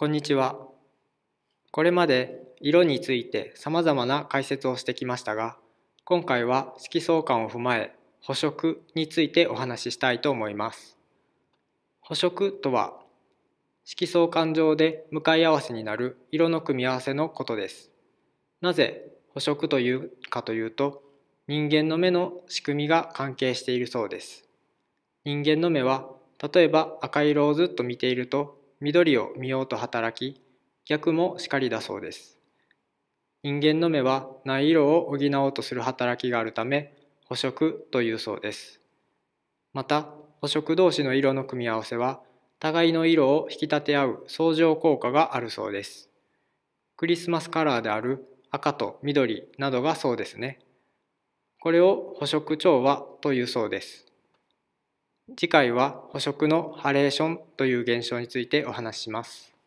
こんにちは。これまで色について様々な解説をしてきましたが、今回は色相感を踏まえ、補色についてお話ししたいと思います。補色とは、色相感上で向かい合わせになる色の組み合わせのことです。なぜ補色というかというと、人間の目の仕組みが関係しているそうです。人間の目は、例えば赤色をずっと見ていると緑を見ようと働き逆もしかりだそうです人間の目はない色を補おうとする働きがあるため補色というそうですまた補色同士の色の組み合わせは互いの色を引き立て合う相乗効果があるそうですクリスマスカラーである赤と緑などがそうですねこれを補色調和というそうです次回は捕食のハレーションという現象についてお話しします。